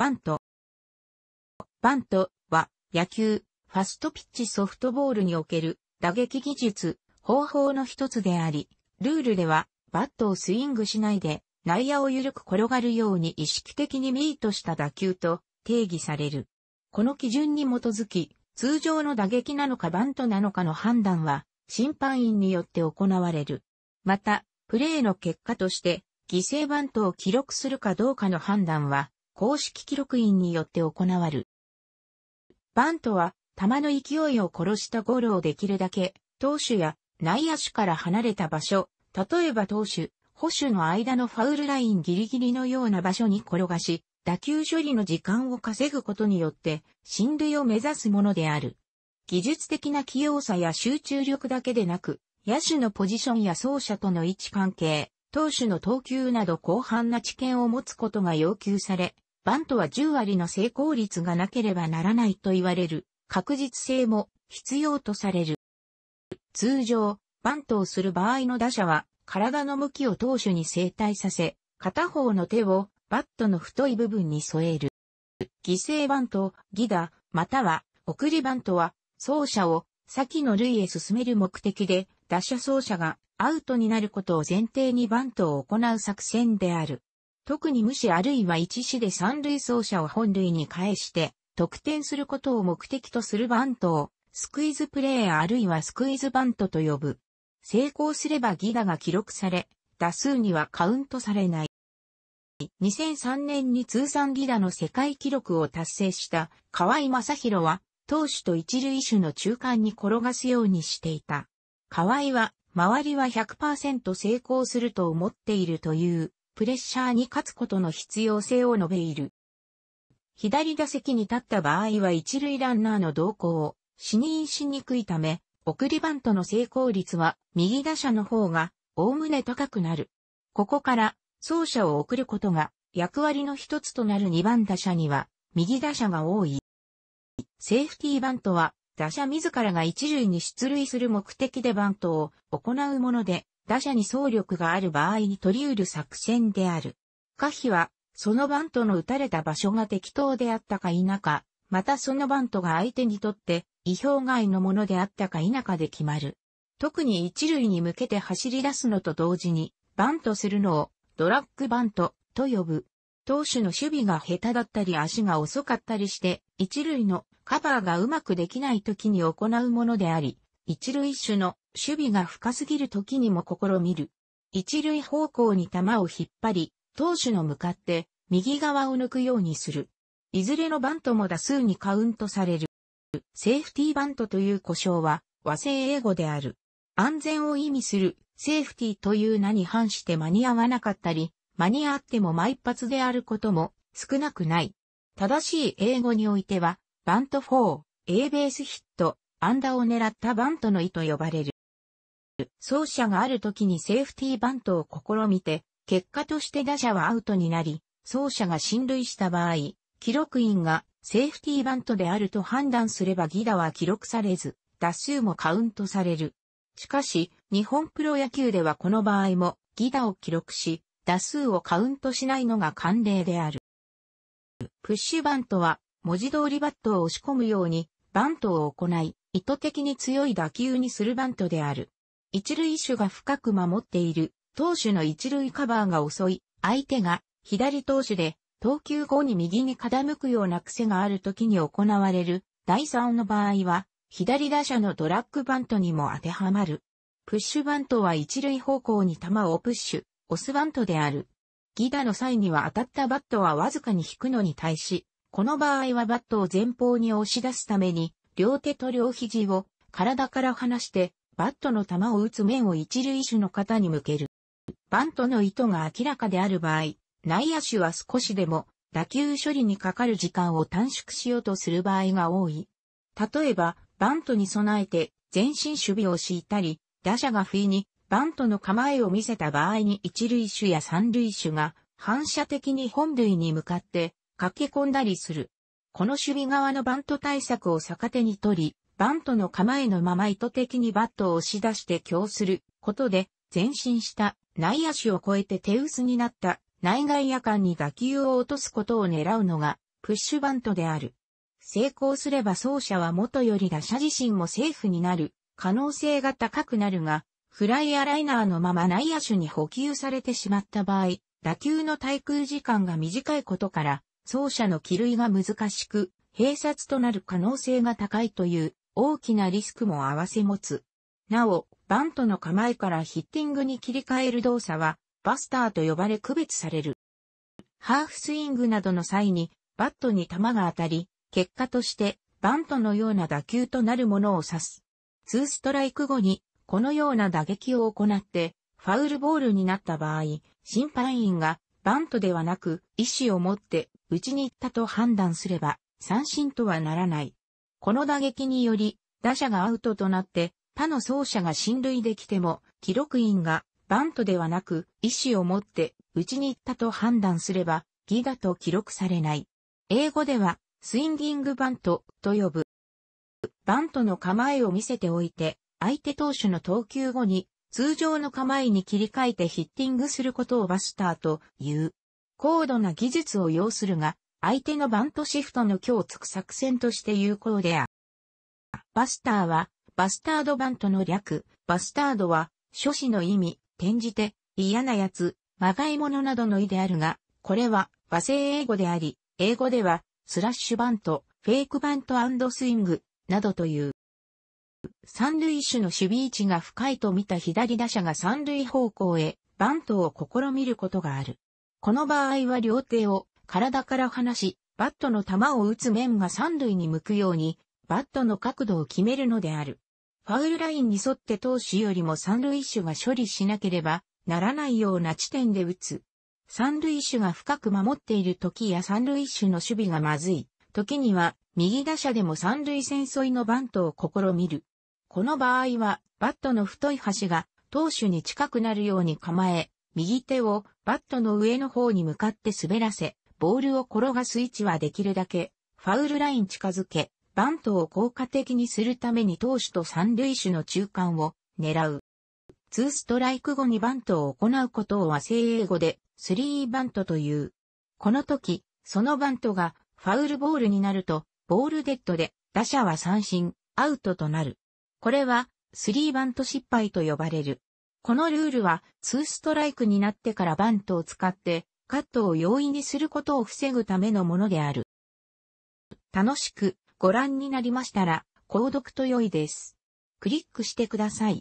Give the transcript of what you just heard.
バント。バントは野球、ファストピッチソフトボールにおける打撃技術、方法の一つであり、ルールではバットをスイングしないで内野を緩く転がるように意識的にミートした打球と定義される。この基準に基づき、通常の打撃なのかバントなのかの判断は審判員によって行われる。また、プレーの結果として、犠牲バントを記録するかどうかの判断は、公式記録員によって行わる。バントは、球の勢いを殺したゴロをできるだけ、投手や内野手から離れた場所、例えば投手、捕手の間のファウルラインギリギリのような場所に転がし、打球処理の時間を稼ぐことによって、進塁を目指すものである。技術的な器用さや集中力だけでなく、野手のポジションや走者との位置関係、投手の投球など広範な知見を持つことが要求され、バントは10割の成功率がなければならないと言われる確実性も必要とされる。通常、バントをする場合の打者は体の向きを投手に正対させ、片方の手をバットの太い部分に添える。犠牲バント、犠打、または送りバントは走者を先の塁へ進める目的で打者走者がアウトになることを前提にバントを行う作戦である。特に無視あるいは一死で三塁走者を本塁に返して、得点することを目的とするバントを、スクイズプレーあるいはスクイズバントと呼ぶ。成功すればギダが記録され、打数にはカウントされない。2003年に通算ギダの世界記録を達成した河合正宏は、投手と一塁手の中間に転がすようにしていた。河合は、周りは100%成功すると思っているという。プレッシャーに勝つことの必要性を述べいる。左打席に立った場合は一塁ランナーの動向を視認しにくいため、送りバントの成功率は右打者の方がおおむね高くなる。ここから走者を送ることが役割の一つとなる2番打者には右打者が多い。セーフティーバントは打者自らが一塁に出塁する目的でバントを行うもので、打者に総力がある場合に取り得る作戦である。可否は、そのバントの打たれた場所が適当であったか否か、またそのバントが相手にとって意表外のものであったか否かで決まる。特に一塁に向けて走り出すのと同時に、バントするのをドラッグバントと呼ぶ。投手の守備が下手だったり足が遅かったりして、一塁のカバーがうまくできない時に行うものであり、一塁手の守備が深すぎる時にも試みる。一塁方向に球を引っ張り、投手の向かって右側を抜くようにする。いずれのバントも打数にカウントされる。セーフティーバントという故障は和製英語である。安全を意味するセーフティーという名に反して間に合わなかったり、間に合っても毎発であることも少なくない。正しい英語においては、バント4、A ベースヒット、アンダを狙ったバントの意と呼ばれる。走者がある時にセーフティーバントを試みて、結果として打者はアウトになり、走者が進塁した場合、記録員がセーフティーバントであると判断すればギダは記録されず、打数もカウントされる。しかし、日本プロ野球ではこの場合も、ギダを記録し、打数をカウントしないのが慣例である。プッシュバントは、文字通りバットを押し込むように、バントを行い、意図的に強い打球にするバントである。一塁手が深く守っている、投手の一塁カバーが遅い、相手が左投手で、投球後に右に傾くような癖がある時に行われる、第3の場合は、左打者のドラッグバントにも当てはまる。プッシュバントは一塁方向に球をプッシュ、押すバントである。ギダの際には当たったバットはわずかに引くのに対し、この場合はバットを前方に押し出すために、両手と両肘を体から離してバットの球を打つ面を一塁手の肩に向ける。バントの意図が明らかである場合、内野手は少しでも打球処理にかかる時間を短縮しようとする場合が多い。例えば、バントに備えて全身守備を敷いたり、打者が不意にバントの構えを見せた場合に一塁手や三塁手が反射的に本塁に向かって駆け込んだりする。この守備側のバント対策を逆手に取り、バントの構えのまま意図的にバットを押し出して強することで、前進した内野手を越えて手薄になった内外野間に打球を落とすことを狙うのが、プッシュバントである。成功すれば走者は元より打者自身もセーフになる可能性が高くなるが、フライアライナーのまま内野手に補給されてしまった場合、打球の滞空時間が短いことから、走者の帰類が難しく、閉殺となる可能性が高いという大きなリスクも合わせ持つ。なお、バントの構えからヒッティングに切り替える動作は、バスターと呼ばれ区別される。ハーフスイングなどの際に、バットに球が当たり、結果として、バントのような打球となるものを指す。ツーストライク後に、このような打撃を行って、ファウルボールになった場合、審判員がバントではなく、意思を持って打ちに行ったと判断すれば、三振とはならない。この打撃により、打者がアウトとなって、他の走者が進塁できても、記録員がバントではなく、意思を持って打ちに行ったと判断すれば、ギだと記録されない。英語では、スインギングバントと呼ぶ。バントの構えを見せておいて、相手投手の投球後に通常の構えに切り替えてヒッティングすることをバスターという。高度な技術を要するが、相手のバントシフトの強をつく作戦として有効である。バスターは、バスタードバントの略、バスタードは、諸子の意味、転じて、嫌なやつ、まがいものなどの意であるが、これは和製英語であり、英語では、スラッシュバント、フェイクバントスイング、などという。三塁手の守備位置が深いと見た左打者が三塁方向へバントを試みることがある。この場合は両手を体から離し、バットの球を打つ面が三塁に向くように、バットの角度を決めるのである。ファウルラインに沿って投手よりも三塁手が処理しなければならないような地点で打つ。三塁手が深く守っている時や三塁手の守備がまずい時には、右打者でも三塁線沿いのバントを試みる。この場合は、バットの太い端が投手に近くなるように構え、右手をバットの上の方に向かって滑らせ、ボールを転がす位置はできるだけ、ファウルライン近づけ、バントを効果的にするために投手と三塁手の中間を狙う。ツーストライク後にバントを行うことを和製英語で、スリーバントという。この時、そのバントがファウルボールになると、ボールデッドで、打者は三振、アウトとなる。これは、スリーバント失敗と呼ばれる。このルールは、ツーストライクになってからバントを使って、カットを容易にすることを防ぐためのものである。楽しくご覧になりましたら、購読と良いです。クリックしてください。